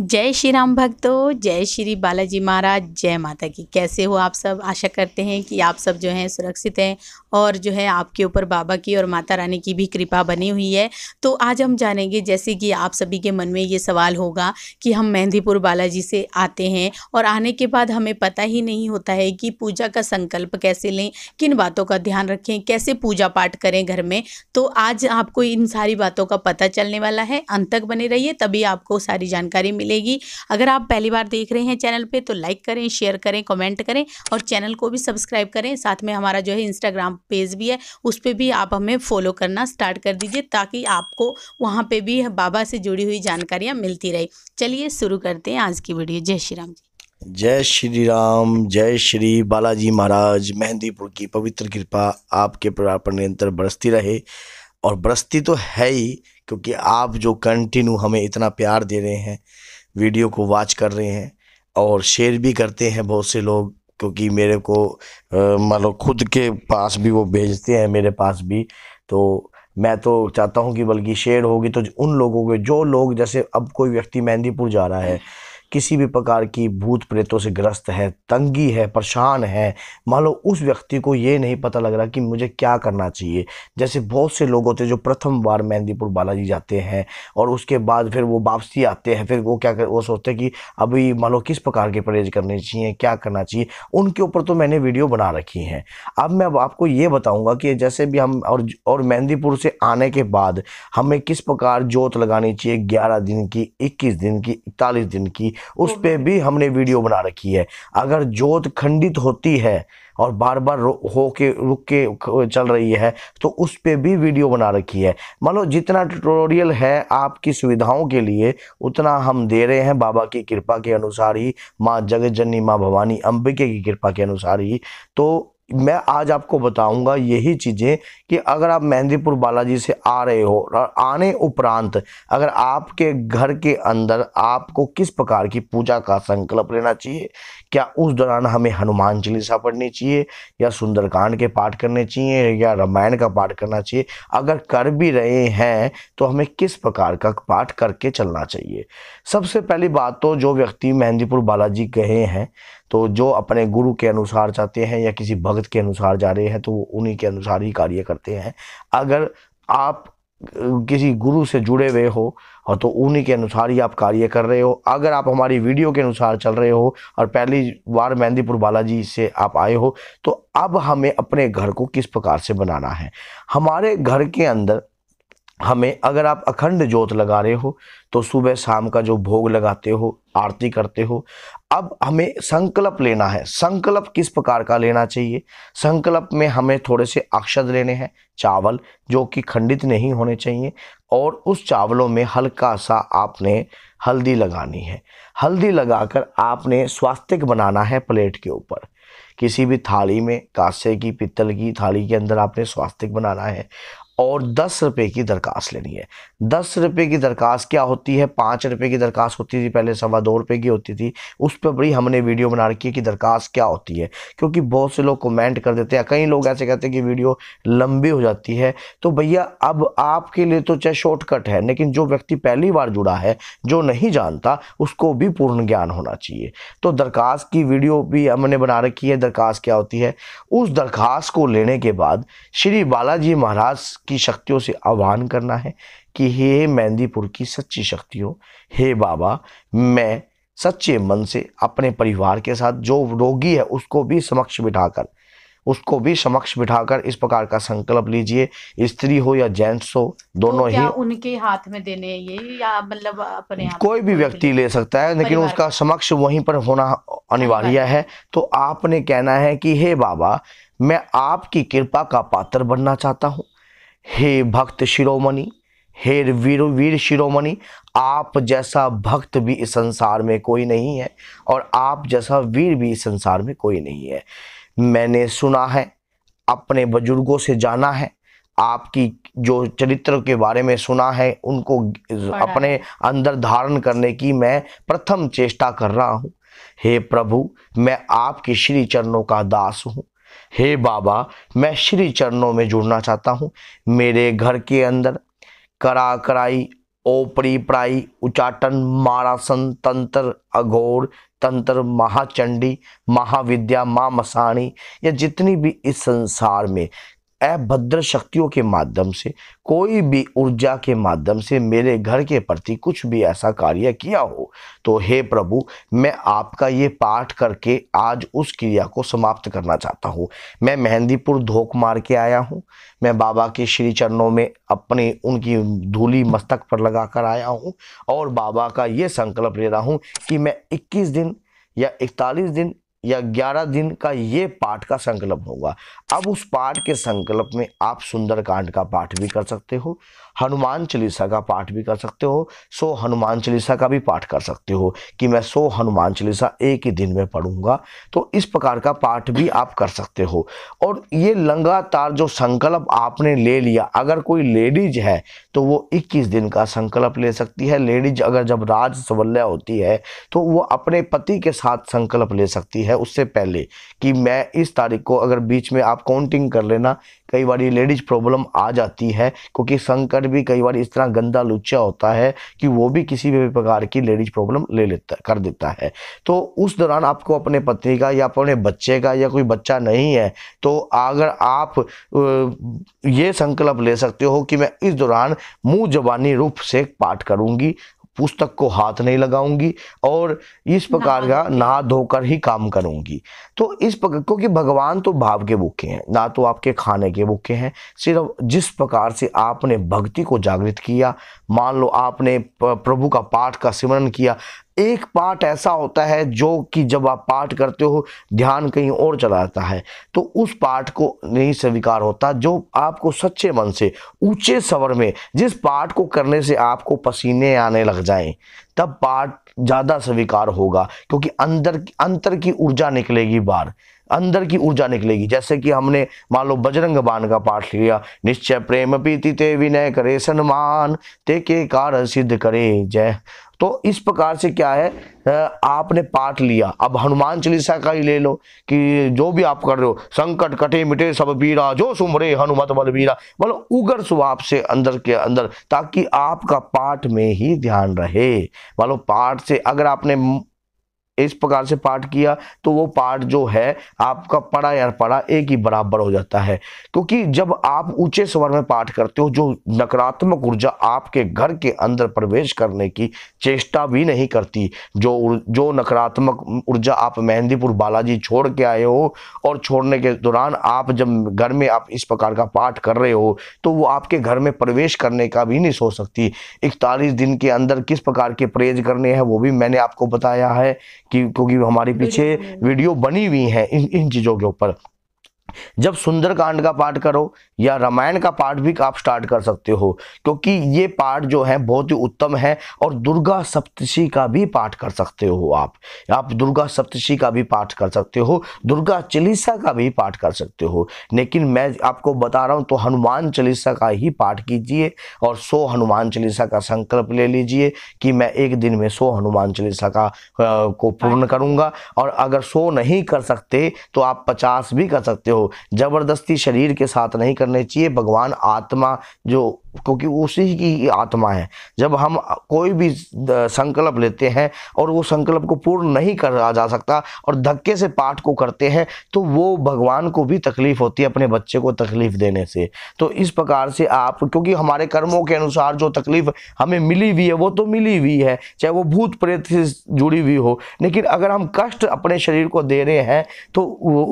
जय श्री राम भक्तो जय श्री बालाजी महाराज जय माता की कैसे हो आप सब आशा करते हैं कि आप सब जो हैं सुरक्षित हैं और जो है आपके ऊपर बाबा की और माता रानी की भी कृपा बनी हुई है तो आज हम जानेंगे जैसे कि आप सभी के मन में ये सवाल होगा कि हम मेहंदीपुर बालाजी से आते हैं और आने के बाद हमें पता ही नहीं होता है कि पूजा का संकल्प कैसे लें किन बातों का ध्यान रखें कैसे पूजा पाठ करें घर में तो आज आपको इन सारी बातों का पता चलने वाला है अंत तक बने रहिए तभी आपको सारी जानकारी मिले मिलेगी अगर आप पहली बार देख रहे हैं चैनल पर तो लाइक करें शेयर करें कमेंट करें और चैनल को भी सब्सक्राइब करें साथ में हमारा जो है इंस्टाग्राम पेज भी है उस पर भी आप हमें फॉलो करना स्टार्ट कर दीजिए ताकि आपको वहाँ पर भी बाबा से जुड़ी हुई जानकारियाँ मिलती रही चलिए शुरू करते हैं आज की वीडियो जय श्री राम जी जय श्री राम जय श्री बालाजी महाराज मेहंदीपुर की पवित्र कृपा आपके परिवार पर निरंतर बरसती रहे और बरसती तो है ही क्योंकि आप जो कंटिन्यू हमें इतना प्यार दे रहे हैं वीडियो को वॉच कर रहे हैं और शेयर भी करते हैं बहुत से लोग क्योंकि मेरे को मान लो खुद के पास भी वो भेजते हैं मेरे पास भी तो मैं तो चाहता हूँ कि बल्कि शेयर होगी तो उन लोगों के जो लोग जैसे अब कोई व्यक्ति मेहंदीपुर जा रहा है किसी भी प्रकार की भूत प्रेतों से ग्रस्त है तंगी है परेशान है मान लो उस व्यक्ति को ये नहीं पता लग रहा कि मुझे क्या करना चाहिए जैसे बहुत से लोग होते हैं जो प्रथम बार मेहंदीपुर बालाजी जाते हैं और उसके बाद फिर वो वापसी आते हैं फिर वो क्या कर वो सोचते हैं कि अभी मान लो किस प्रकार के परहेज करने चाहिए क्या करना चाहिए उनके ऊपर तो मैंने वीडियो बना रखी हैं अब मैं अब आपको ये बताऊँगा कि जैसे भी हम और और मेहंदीपुर से आने के बाद हमें किस प्रकार जोत लगानी चाहिए ग्यारह दिन की इक्कीस दिन की इकतालीस दिन की उस पर भी हमने वीडियो बना रखी है अगर जोत खंडित होती है और बार बार हो के रुक के चल रही है तो उस पर भी वीडियो बना रखी है मान लो जितना ट्यूटोरियल है आपकी सुविधाओं के लिए उतना हम दे रहे हैं बाबा की कृपा के अनुसार ही माँ जगत जननी माँ भवानी अंबिके की कृपा के अनुसार ही तो मैं आज आपको बताऊंगा यही चीज़ें कि अगर आप मेहंदीपुर बालाजी से आ रहे हो और आने उपरांत अगर आपके घर के अंदर आपको किस प्रकार की पूजा का संकल्प लेना चाहिए क्या उस दौरान हमें हनुमान चालीसा पढ़नी चाहिए या सुंदरकांड के पाठ करने चाहिए या रामायण का पाठ करना चाहिए अगर कर भी रहे हैं तो हमें किस प्रकार का पाठ करके चलना चाहिए सबसे पहली बात तो जो व्यक्ति मेहंदीपुर बालाजी गए हैं तो जो अपने गुरु के अनुसार जाते हैं या किसी भगत के अनुसार जा रहे हैं तो वो उन्हीं के अनुसार ही कार्य करते हैं अगर आप किसी गुरु से जुड़े हुए हो और तो उन्हीं के अनुसार ही आप कार्य कर रहे हो अगर आप हमारी वीडियो के अनुसार चल रहे हो और पहली बार मेहंदीपुर बालाजी से आप आए हो तो अब हमें अपने घर को किस प्रकार से बनाना है हमारे घर के अंदर हमें अगर आप अखंड जोत लगा रहे हो तो सुबह शाम का जो भोग लगाते हो आरती करते हो अब हमें संकल्प लेना है संकल्प किस प्रकार का लेना चाहिए संकल्प में हमें थोड़े से अक्षर लेने हैं चावल जो कि खंडित नहीं होने चाहिए और उस चावलों में हल्का सा आपने हल्दी लगानी है हल्दी लगाकर आपने स्वास्थ्य बनाना है प्लेट के ऊपर किसी भी थाली में कांसे की पित्तल की थाली के अंदर आपने स्वास्तिक बनाना है और दस रुपये की दरखास्त लेनी है दस रुपये की दरखास्त क्या होती है पाँच रुपए की दरखास्त होती थी पहले सवा दो रुपये की होती थी उस पर बड़ी हमने वीडियो बना रखी है कि दरखास्त क्या होती है क्योंकि बहुत से लोग कमेंट कर देते हैं कई लोग ऐसे कहते हैं कि वीडियो लंबी हो जाती है तो भैया अब आपके लिए तो चाहे शॉर्टकट है लेकिन जो व्यक्ति पहली बार जुड़ा है जो नहीं जानता उसको भी पूर्ण ज्ञान होना चाहिए तो दरखास्त की वीडियो भी हमने बना रखी है दरखास्त क्या होती है उस दरखास्त को लेने के बाद श्री बालाजी महाराज की शक्तियों से आह्वान करना है कि हे मेहंदीपुर की सच्ची शक्तियों हे बाबा मैं सच्चे मन से अपने परिवार के साथ जो रोगी है उसको भी समक्ष बिठाकर उसको भी समक्ष बिठाकर इस प्रकार का संकल्प लीजिए स्त्री हो या जेंट्स हो दोनों तो ही उनके हाथ में देने ये या मतलब अपने कोई भी व्यक्ति ले सकता है लेकिन उसका समक्ष वहीं पर होना अनिवार्य अच्छा। है तो आपने कहना है कि हे बाबा मैं आपकी कृपा का पात्र बनना चाहता हूँ हे भक्त शिरोमणि हे वीर वीर शिरोमणि आप जैसा भक्त भी इस संसार में कोई नहीं है और आप जैसा वीर भी इस संसार में कोई नहीं है मैंने सुना है अपने बुजुर्गों से जाना है आपकी जो चरित्र के बारे में सुना है उनको अपने अंदर धारण करने की मैं प्रथम चेष्टा कर रहा हूँ हे प्रभु मैं आपके श्री चरणों का दास हूँ हे बाबा मैं श्री चरणों में जुड़ना चाहता हूँ मेरे घर के अंदर करा कराई ओपरी प्राई उचाटन मारासन तंत्र अघोर तंत्र महाचंडी महाविद्या माँ मसाणी या जितनी भी इस संसार में अभद्र शक्तियों के माध्यम से कोई भी ऊर्जा के माध्यम से मेरे घर के प्रति कुछ भी ऐसा कार्य किया हो तो हे प्रभु मैं आपका ये पाठ करके आज उस क्रिया को समाप्त करना चाहता हूँ मैं मेहंदीपुर धोख मार के आया हूँ मैं बाबा के श्री चरणों में अपने उनकी धूली मस्तक पर लगा कर आया हूँ और बाबा का ये संकल्प ले रहा हूँ कि मैं इक्कीस दिन या इकतालीस दिन या ग्यारह दिन का ये पाठ का संकल्प होगा अब उस पाठ के संकल्प में आप सुंदरकांड का पाठ भी कर सकते हो हनुमान चालीसा का पाठ भी कर सकते हो सो हनुमान चालीसा का भी पाठ कर सकते हो कि मैं सो हनुमान चालीसा एक ही दिन में पढ़ूंगा तो इस प्रकार का पाठ भी आप कर सकते हो और ये लगातार जो संकल्प आपने ले लिया अगर कोई लेडीज है तो वो 21 दिन का संकल्प ले सकती है लेडीज अगर जब राज सवल्या होती है तो वो अपने पति के साथ संकल्प ले सकती है है उससे पहले कि मैं इस तारीख को अगर बीच में आप काउंटिंग कर लेना कई बार ये लेडीज प्रॉब्लम आ जाती है क्योंकि संकट भी कई बार इस तरह गंदा लुच्चा होता है कि वो भी किसी भी प्रकार की लेडीज प्रॉब्लम ले लेता कर देता है तो उस दौरान आपको अपने पति का या अपने बच्चे का या कोई बच्चा नहीं है तो अगर आप ये संकल्प ले सकते हो कि मैं इस दौरान मुंह जबानी रूप से पाठ करूंगी पुस्तक को हाथ नहीं लगाऊंगी और इस प्रकार का ना धोकर ही काम करूंगी तो इस प्रकार क्योंकि भगवान तो भाव के भूखे हैं ना तो आपके खाने के भूखे हैं सिर्फ जिस प्रकार से आपने भक्ति को जागृत किया मान लो आपने प्रभु का पाठ का स्मरण किया एक पार्ट ऐसा होता है जो कि जब आप पाठ करते हो ध्यान कहीं और चला जाता है तो उस पाठ को नहीं स्वीकार होता जो आपको सच्चे मन से ऊंचे सवर में जिस पाठ को करने से आपको पसीने आने लग जाएं तब पाठ ज़्यादा स्वीकार होगा क्योंकि अंदर अंतर की ऊर्जा निकलेगी बाहर अंदर की ऊर्जा निकलेगी जैसे कि हमने मान लो बजरंग बाण का पाठ लिया निश्चय प्रेम पीति ते विनय करे सन्मान ते के कार सिद्ध करे जय तो इस प्रकार से क्या है आपने पाठ लिया अब हनुमान चालीसा का ही ले लो कि जो भी आप कर रहे हो संकट कटे मिटे सब बीरा जो सुमरे हनुमत बीरा मतलब उगर सु आपसे अंदर के अंदर ताकि आपका पाठ में ही ध्यान रहे मतलब पाठ से अगर आपने इस प्रकार से पाठ किया तो वो पाठ जो है आपका पड़ा या पड़ा एक ही बराबर हो जाता है क्योंकि जब आप ऊंचे स्वर में पाठ करते हो जो नकारात्मक ऊर्जा आपके घर के अंदर प्रवेश करने की चेष्टा भी नहीं करती जो जो नकारात्मक ऊर्जा आप मेहंदीपुर बालाजी छोड़ के आए हो और छोड़ने के दौरान आप जब घर में आप इस प्रकार का पाठ कर रहे हो तो वो आपके घर में प्रवेश करने का भी नहीं सोच सकती इकतालीस दिन के अंदर किस प्रकार के प्रेज करने हैं वो भी मैंने आपको बताया है कि क्योंकि हमारे पीछे वीडियो बनी हुई है इन इन चीज़ों के ऊपर जब सुंदरकांड का पाठ करो या रामायण का पाठ भी आप स्टार्ट कर सकते हो क्योंकि ये पाठ जो है बहुत ही उत्तम है और दुर्गा सप्तशी का भी पाठ कर सकते हो आप आप दुर्गा सप्तशी का भी पाठ कर सकते हो दुर्गा चालीसा का भी पाठ कर सकते हो लेकिन मैं आपको बता रहा हूँ तो हनुमान चालीसा का ही पाठ कीजिए और सो हनुमान चालीसा का संकल्प ले लीजिए कि मैं एक दिन में सो हनुमान चालीसा का को पूर्ण हाँ। करूँगा और अगर सो नहीं कर सकते तो आप पचास भी कर सकते हो ज़बरदस्ती शरीर के साथ नहीं करने चाहिए भगवान आत्मा जो क्योंकि उसी की आत्मा है जब हम कोई भी संकल्प लेते हैं और वो संकल्प को पूर्ण नहीं करा जा सकता और धक्के से पाठ को करते हैं तो वो भगवान को भी तकलीफ होती है अपने बच्चे को तकलीफ देने से तो इस प्रकार से आप क्योंकि हमारे कर्मों के अनुसार जो तकलीफ हमें मिली हुई है वो तो मिली हुई है चाहे वो भूत प्रेत से जुड़ी हुई हो लेकिन अगर हम कष्ट अपने शरीर को दे रहे हैं तो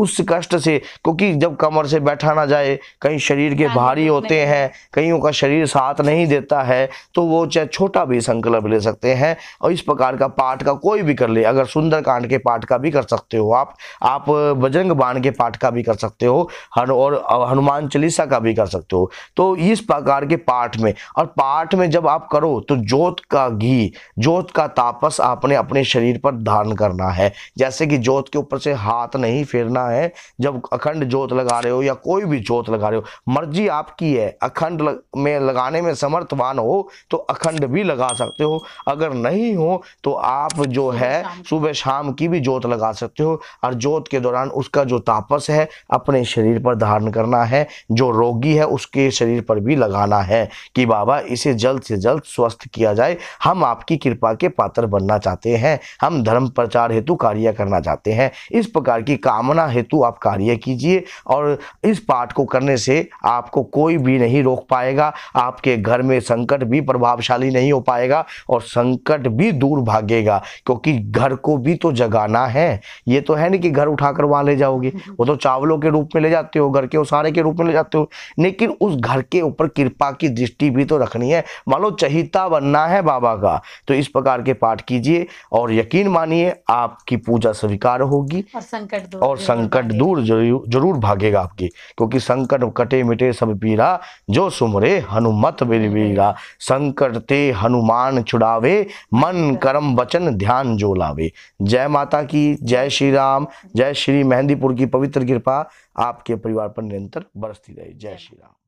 उस कष्ट से क्योंकि जब कमर से बैठा ना जाए कहीं शरीर के भारी होते हैं कहीं का शरीर भी साथ नहीं देता है तो वो चाहे छोटा भी संकल्प ले सकते हैं और इस प्रकार का पाठ का कोई भी कर ले अगर सुंदर कांड के पाठ का भी कर सकते हो आप आप बजरंग बाण के पाठ का भी कर सकते हो हन और हनुमान चालीसा का भी कर सकते हो तो इस प्रकार के पाठ में और पाठ में जब आप करो तो जोत का घी जोत का तापस आपने अपने शरीर पर धारण करना है जैसे कि जोत के ऊपर से हाथ नहीं फेरना है जब अखंड जोत लगा रहे हो या कोई भी जोत लगा रहे हो मर्जी आपकी है अखंड में में लगाने में समर्थवान हो तो अखंड भी लगा सकते हो अगर नहीं हो तो आप जो है सुबह शाम की भी जोत लगा सकते हो और जोत के दौरान उसका जो तापस है अपने शरीर पर धारण करना है जो रोगी है उसके शरीर पर भी लगाना है कि बाबा इसे जल्द से जल्द स्वस्थ किया जाए हम आपकी कृपा के पात्र बनना चाहते हैं हम धर्म प्रचार हेतु कार्य करना चाहते हैं इस प्रकार की कामना हेतु आप कार्य कीजिए और इस पाठ को करने से आपको कोई भी नहीं रोक पाएगा आपके घर में संकट भी प्रभावशाली नहीं हो पाएगा और संकट भी दूर भागेगा क्योंकि घर को भी तो जगाना है ये तो है ना कि घर उठाकर वहां ले जाओगे वो तो चावलों के रूप में ले जाते हो घर के उसारे के रूप में ले जाते हो लेकिन उस घर के ऊपर कृपा की दृष्टि भी तो रखनी है मान लो चहिता बनना है बाबा का तो इस प्रकार के पाठ कीजिए और यकीन मानिए आपकी पूजा स्वीकार होगी और संकट दूर और संकट दूर जरूर भागेगा आपकी क्योंकि संकट कटे मिटे सब पीरा जो सुमरे हनुमत बिरबीरा संकट ते हनुमान छुड़ावे मन कर्म वचन ध्यान जो लावे जय माता की जय श्री राम जय श्री मेहंदीपुर की पवित्र कृपा आपके परिवार पर निरंतर बरसती रहे जय श्री राम